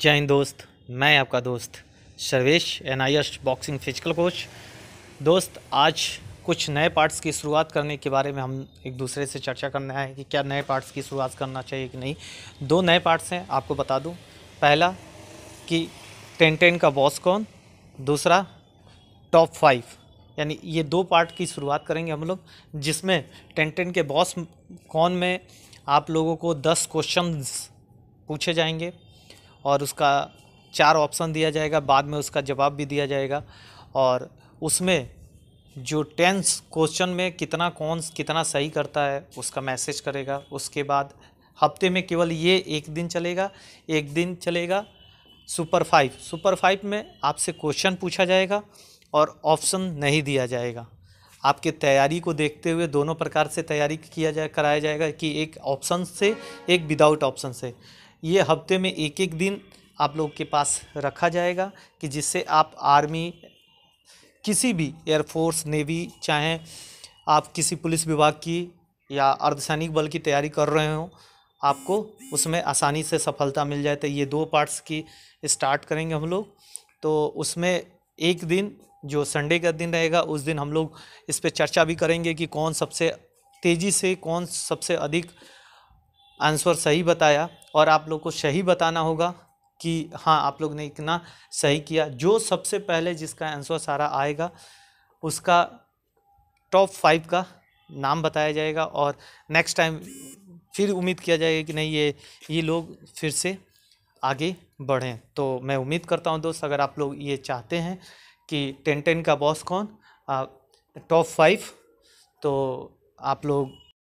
जय हिंद दोस्त मैं आपका दोस्त Sarvesh N I S boxing physical coach दोस्त आज कुछ नए पार्ट्स की शुरुआत करने के बारे में हम एक दूसरे से चर्चा करने आए कि क्या नए पार्ट्स की शुरुआत करना चाहिए कि नहीं दो नए पार्ट्स हैं आपको बता दूं पहला कि टेन टेन का बॉस कौन दूसरा टॉप फाइव यानी ये दो पार्ट की शुरुआत करेंगे हम लोग जिसमें टेन टेन के बॉस कौन में आप लोगों को दस क्वेश्चन पूछे जाएंगे और उसका चार ऑप्शन दिया जाएगा बाद में उसका जवाब भी दिया जाएगा और उसमें जो टेंस क्वेश्चन में कितना कौन कितना सही करता है उसका मैसेज करेगा उसके बाद हफ्ते में केवल ये एक दिन चलेगा एक दिन चलेगा सुपर फाइव सुपर फाइव में आपसे क्वेश्चन पूछा जाएगा और ऑप्शन नहीं दिया जाएगा आपके तैयारी को देखते हुए दोनों प्रकार से तैयारी किया जाए कराया जाएगा कि एक ऑप्शन से एक विदाउट ऑप्शन से ये हफ्ते में एक एक दिन आप लोग के पास रखा जाएगा कि जिससे आप आर्मी किसी भी एयरफोर्स नेवी चाहे आप किसी पुलिस विभाग की या अर्धसैनिक बल की तैयारी कर रहे हो आपको उसमें आसानी से सफलता मिल जाए तो ये दो पार्ट्स की स्टार्ट करेंगे हम लोग तो उसमें एक दिन जो संडे का दिन रहेगा उस दिन हम लोग इस पर चर्चा भी करेंगे कि कौन सबसे तेज़ी से कौन सबसे अधिक आंसर सही बताया और आप लोग को सही बताना होगा कि हाँ आप लोग ने इतना सही किया जो सबसे पहले जिसका आंसर सारा आएगा उसका टॉप फाइव का नाम बताया जाएगा और नेक्स्ट टाइम फिर उम्मीद किया जाएगा कि नहीं ये ये लोग फिर से आगे बढ़ें तो मैं उम्मीद करता हूँ दोस्त अगर आप लोग ये चाहते हैं कि टेन टेन का बॉस कौन टॉप फाइव तो आप लोग